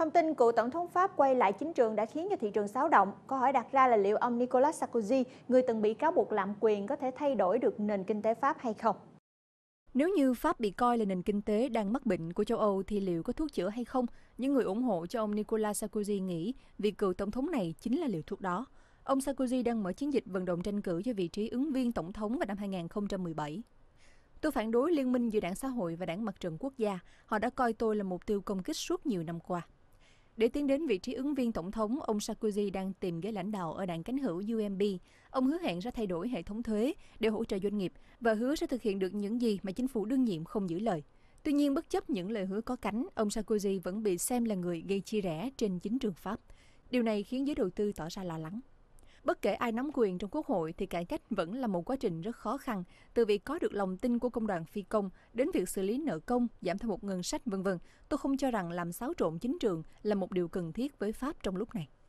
Thông tin cựu tổng thống Pháp quay lại chính trường đã khiến cho thị trường xáo động. Câu hỏi đặt ra là liệu ông Nicolas Sarkozy, người từng bị cáo buộc lạm quyền, có thể thay đổi được nền kinh tế Pháp hay không? Nếu như Pháp bị coi là nền kinh tế đang mắc bệnh của châu Âu thì liệu có thuốc chữa hay không? Những người ủng hộ cho ông Nicolas Sarkozy nghĩ vì cựu tổng thống này chính là liệu thuốc đó. Ông Sarkozy đang mở chiến dịch vận động tranh cử cho vị trí ứng viên tổng thống vào năm 2017. Tôi phản đối liên minh giữa đảng xã hội và đảng mặt trận quốc gia. Họ đã coi tôi là mục tiêu công kích suốt nhiều năm qua. Để tiến đến vị trí ứng viên tổng thống, ông Sarkozy đang tìm ghế lãnh đạo ở đảng cánh hữu UMB. Ông hứa hẹn sẽ thay đổi hệ thống thuế để hỗ trợ doanh nghiệp và hứa sẽ thực hiện được những gì mà chính phủ đương nhiệm không giữ lời. Tuy nhiên, bất chấp những lời hứa có cánh, ông Sarkozy vẫn bị xem là người gây chia rẽ trên chính trường Pháp. Điều này khiến giới đầu tư tỏ ra lo lắng. Bất kể ai nắm quyền trong Quốc hội thì cải cách vẫn là một quá trình rất khó khăn, từ việc có được lòng tin của công đoàn phi công đến việc xử lý nợ công, giảm thâm hụt ngân sách vân vân. Tôi không cho rằng làm xáo trộn chính trường là một điều cần thiết với Pháp trong lúc này.